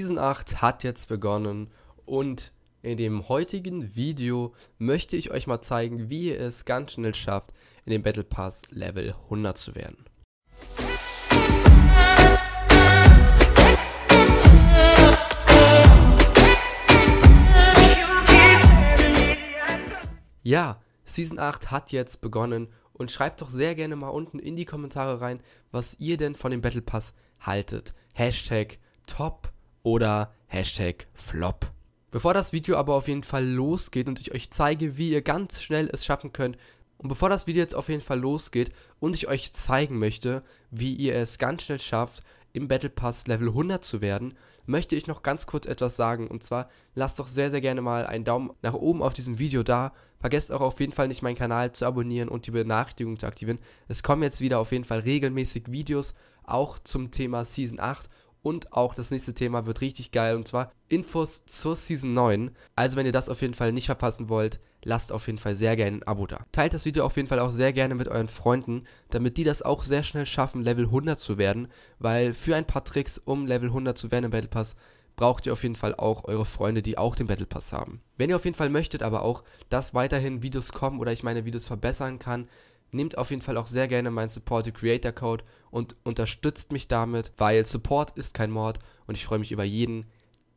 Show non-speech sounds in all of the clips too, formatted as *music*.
Season 8 hat jetzt begonnen und in dem heutigen Video möchte ich euch mal zeigen, wie ihr es ganz schnell schafft, in dem Battle Pass Level 100 zu werden. Ja, Season 8 hat jetzt begonnen und schreibt doch sehr gerne mal unten in die Kommentare rein, was ihr denn von dem Battle Pass haltet. Hashtag Top oder Hashtag Flop. Bevor das Video aber auf jeden Fall losgeht und ich euch zeige, wie ihr ganz schnell es schaffen könnt, und bevor das Video jetzt auf jeden Fall losgeht und ich euch zeigen möchte, wie ihr es ganz schnell schafft, im Battle Pass Level 100 zu werden, möchte ich noch ganz kurz etwas sagen. Und zwar lasst doch sehr, sehr gerne mal einen Daumen nach oben auf diesem Video da. Vergesst auch auf jeden Fall nicht meinen Kanal zu abonnieren und die Benachrichtigung zu aktivieren. Es kommen jetzt wieder auf jeden Fall regelmäßig Videos, auch zum Thema Season 8 und auch das nächste Thema wird richtig geil und zwar Infos zur Season 9. Also wenn ihr das auf jeden Fall nicht verpassen wollt, lasst auf jeden Fall sehr gerne ein Abo da. Teilt das Video auf jeden Fall auch sehr gerne mit euren Freunden, damit die das auch sehr schnell schaffen, Level 100 zu werden, weil für ein paar Tricks, um Level 100 zu werden im Battle Pass, braucht ihr auf jeden Fall auch eure Freunde, die auch den Battle Pass haben. Wenn ihr auf jeden Fall möchtet aber auch, dass weiterhin Videos kommen oder ich meine Videos verbessern kann, Nehmt auf jeden Fall auch sehr gerne meinen Supported Creator Code und unterstützt mich damit, weil Support ist kein Mord und ich freue mich über jeden,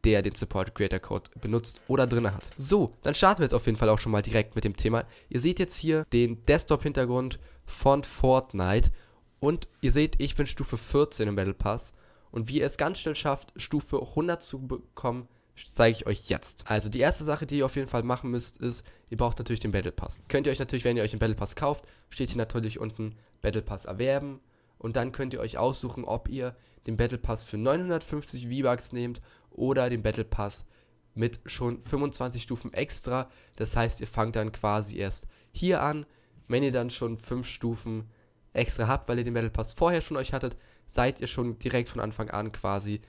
der den Supported Creator Code benutzt oder drin hat. So, dann starten wir jetzt auf jeden Fall auch schon mal direkt mit dem Thema. Ihr seht jetzt hier den Desktop-Hintergrund von Fortnite und ihr seht, ich bin Stufe 14 im Battle Pass und wie ihr es ganz schnell schafft, Stufe 100 zu bekommen, zeige ich euch jetzt. Also die erste Sache, die ihr auf jeden Fall machen müsst, ist, ihr braucht natürlich den Battle Pass. Könnt ihr euch natürlich, wenn ihr euch den Battle Pass kauft, steht hier natürlich unten Battle Pass erwerben. Und dann könnt ihr euch aussuchen, ob ihr den Battle Pass für 950 V-Bucks nehmt oder den Battle Pass mit schon 25 Stufen extra. Das heißt, ihr fangt dann quasi erst hier an. Wenn ihr dann schon 5 Stufen extra habt, weil ihr den Battle Pass vorher schon euch hattet, seid ihr schon direkt von Anfang an quasi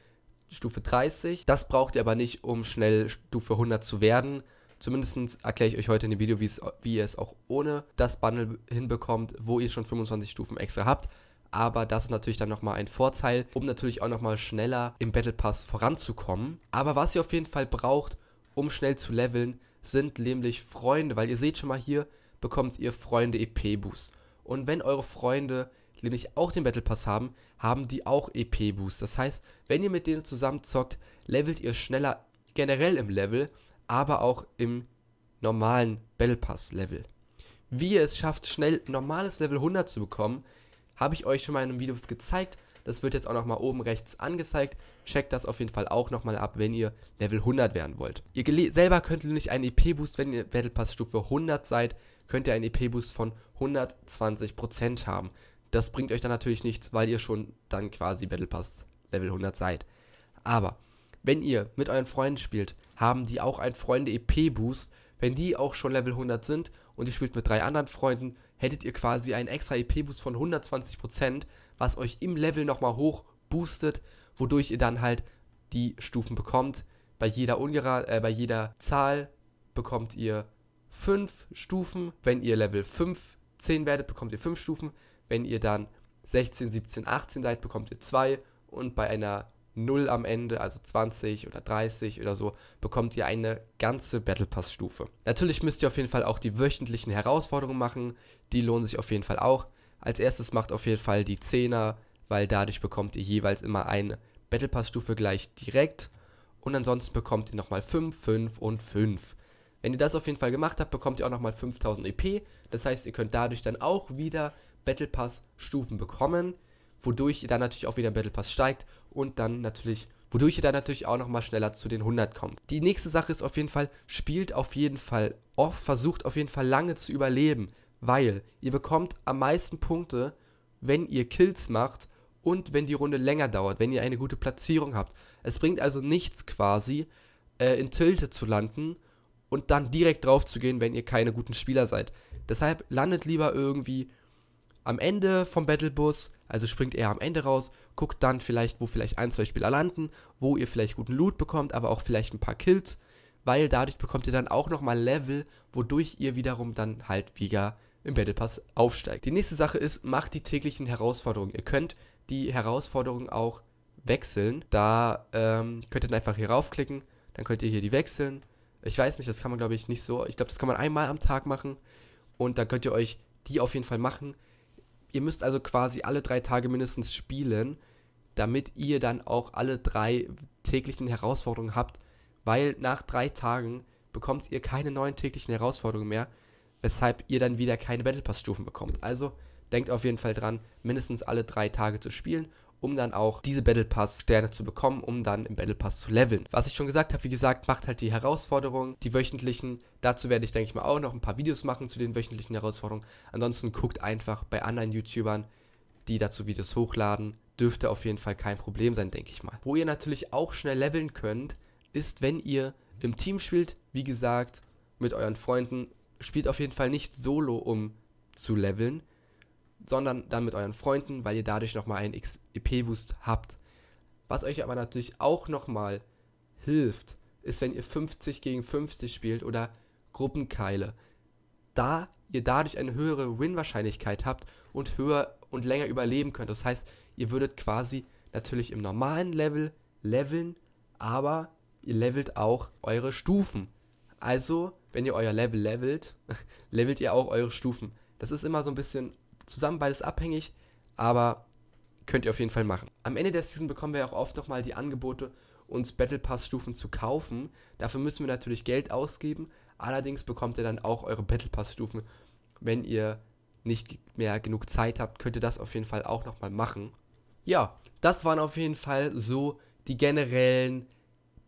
Stufe 30. Das braucht ihr aber nicht, um schnell Stufe 100 zu werden. Zumindest erkläre ich euch heute in dem Video, wie ihr es auch ohne das Bundle hinbekommt, wo ihr schon 25 Stufen extra habt aber das ist natürlich dann nochmal ein Vorteil, um natürlich auch nochmal schneller im Battle Pass voranzukommen. Aber was ihr auf jeden Fall braucht, um schnell zu leveln, sind nämlich Freunde, weil ihr seht schon mal hier, bekommt ihr Freunde EP Boost. Und wenn eure Freunde nämlich auch den Battle Pass haben, haben die auch EP-Boost. Das heißt, wenn ihr mit denen zusammen zockt, levelt ihr schneller generell im Level, aber auch im normalen Battle Pass Level. Wie ihr es schafft, schnell normales Level 100 zu bekommen, habe ich euch schon mal in einem Video gezeigt. Das wird jetzt auch nochmal oben rechts angezeigt. Checkt das auf jeden Fall auch nochmal ab, wenn ihr Level 100 werden wollt. Ihr selber könnt nämlich einen EP-Boost, wenn ihr Battle Pass Stufe 100 seid, könnt ihr einen EP-Boost von 120% haben. Das bringt euch dann natürlich nichts, weil ihr schon dann quasi Battle Pass Level 100 seid. Aber wenn ihr mit euren Freunden spielt, haben die auch einen Freunde-EP-Boost. Wenn die auch schon Level 100 sind und ihr spielt mit drei anderen Freunden, hättet ihr quasi einen extra EP-Boost von 120%, was euch im Level nochmal hoch boostet, wodurch ihr dann halt die Stufen bekommt. Bei jeder, Ungera äh, bei jeder Zahl bekommt ihr 5 Stufen. Wenn ihr Level 5, 10 werdet, bekommt ihr 5 Stufen. Wenn ihr dann 16, 17, 18 seid, bekommt ihr 2 und bei einer 0 am Ende, also 20 oder 30 oder so, bekommt ihr eine ganze Battle Pass Stufe. Natürlich müsst ihr auf jeden Fall auch die wöchentlichen Herausforderungen machen, die lohnen sich auf jeden Fall auch. Als erstes macht auf jeden Fall die 10er, weil dadurch bekommt ihr jeweils immer eine Battle Pass Stufe gleich direkt und ansonsten bekommt ihr nochmal 5, 5 und 5. Wenn ihr das auf jeden Fall gemacht habt, bekommt ihr auch nochmal 5000 EP. Das heißt, ihr könnt dadurch dann auch wieder Battle Pass Stufen bekommen, wodurch ihr dann natürlich auch wieder im Battle Pass steigt und dann natürlich wodurch ihr dann natürlich auch nochmal schneller zu den 100 kommt. Die nächste Sache ist auf jeden Fall, spielt auf jeden Fall oft, versucht auf jeden Fall lange zu überleben, weil ihr bekommt am meisten Punkte, wenn ihr Kills macht und wenn die Runde länger dauert, wenn ihr eine gute Platzierung habt. Es bringt also nichts quasi, äh, in Tilte zu landen und dann direkt drauf zu gehen, wenn ihr keine guten Spieler seid. Deshalb landet lieber irgendwie am Ende vom Battlebus, also springt eher am Ende raus, guckt dann vielleicht, wo vielleicht ein, zwei Spieler landen, wo ihr vielleicht guten Loot bekommt, aber auch vielleicht ein paar Kills, weil dadurch bekommt ihr dann auch nochmal Level, wodurch ihr wiederum dann halt wieder im Battle Pass aufsteigt. Die nächste Sache ist, macht die täglichen Herausforderungen. Ihr könnt die Herausforderungen auch wechseln. Da ähm, könnt ihr dann einfach hier raufklicken, dann könnt ihr hier die wechseln. Ich weiß nicht, das kann man glaube ich nicht so. Ich glaube, das kann man einmal am Tag machen. Und dann könnt ihr euch die auf jeden Fall machen. Ihr müsst also quasi alle drei Tage mindestens spielen, damit ihr dann auch alle drei täglichen Herausforderungen habt, weil nach drei Tagen bekommt ihr keine neuen täglichen Herausforderungen mehr, weshalb ihr dann wieder keine Battle Pass Stufen bekommt. Also denkt auf jeden Fall dran, mindestens alle drei Tage zu spielen um dann auch diese Battle Pass Sterne zu bekommen, um dann im Battle Pass zu leveln. Was ich schon gesagt habe, wie gesagt, macht halt die Herausforderungen, die wöchentlichen. Dazu werde ich, denke ich mal, auch noch ein paar Videos machen zu den wöchentlichen Herausforderungen. Ansonsten guckt einfach bei anderen YouTubern, die dazu Videos hochladen. Dürfte auf jeden Fall kein Problem sein, denke ich mal. Wo ihr natürlich auch schnell leveln könnt, ist, wenn ihr im Team spielt, wie gesagt, mit euren Freunden. Spielt auf jeden Fall nicht solo, um zu leveln, sondern dann mit euren Freunden, weil ihr dadurch nochmal einen XP-Boost habt. Was euch aber natürlich auch nochmal hilft, ist, wenn ihr 50 gegen 50 spielt oder Gruppenkeile. Da ihr dadurch eine höhere Win-Wahrscheinlichkeit habt und höher und länger überleben könnt. Das heißt, ihr würdet quasi natürlich im normalen Level leveln, aber ihr levelt auch eure Stufen. Also, wenn ihr euer Level levelt, *laughs* levelt ihr auch eure Stufen. Das ist immer so ein bisschen zusammen beides abhängig, aber könnt ihr auf jeden Fall machen. Am Ende der Season bekommen wir auch oft nochmal die Angebote, uns Battle Pass Stufen zu kaufen. Dafür müssen wir natürlich Geld ausgeben, allerdings bekommt ihr dann auch eure Battle Pass Stufen, wenn ihr nicht mehr genug Zeit habt, könnt ihr das auf jeden Fall auch nochmal machen. Ja, das waren auf jeden Fall so die generellen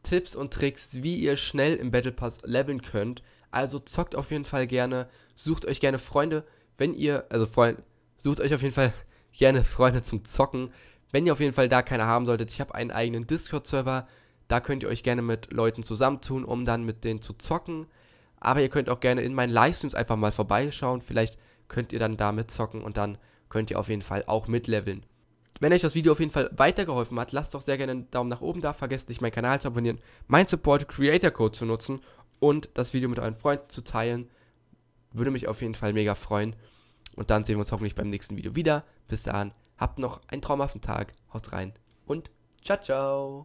Tipps und Tricks, wie ihr schnell im Battle Pass leveln könnt. Also zockt auf jeden Fall gerne, sucht euch gerne Freunde, wenn ihr, also Freunde, Sucht euch auf jeden Fall gerne Freunde zum Zocken. Wenn ihr auf jeden Fall da keine haben solltet, ich habe einen eigenen Discord-Server. Da könnt ihr euch gerne mit Leuten zusammentun, um dann mit denen zu zocken. Aber ihr könnt auch gerne in meinen Livestreams einfach mal vorbeischauen. Vielleicht könnt ihr dann da mitzocken und dann könnt ihr auf jeden Fall auch mitleveln. Wenn euch das Video auf jeden Fall weitergeholfen hat, lasst doch sehr gerne einen Daumen nach oben da. Vergesst nicht, meinen Kanal zu abonnieren, meinen Support Creator Code zu nutzen und das Video mit euren Freunden zu teilen. Würde mich auf jeden Fall mega freuen. Und dann sehen wir uns hoffentlich beim nächsten Video wieder. Bis dahin, habt noch einen traumhaften Tag, haut rein und ciao, ciao.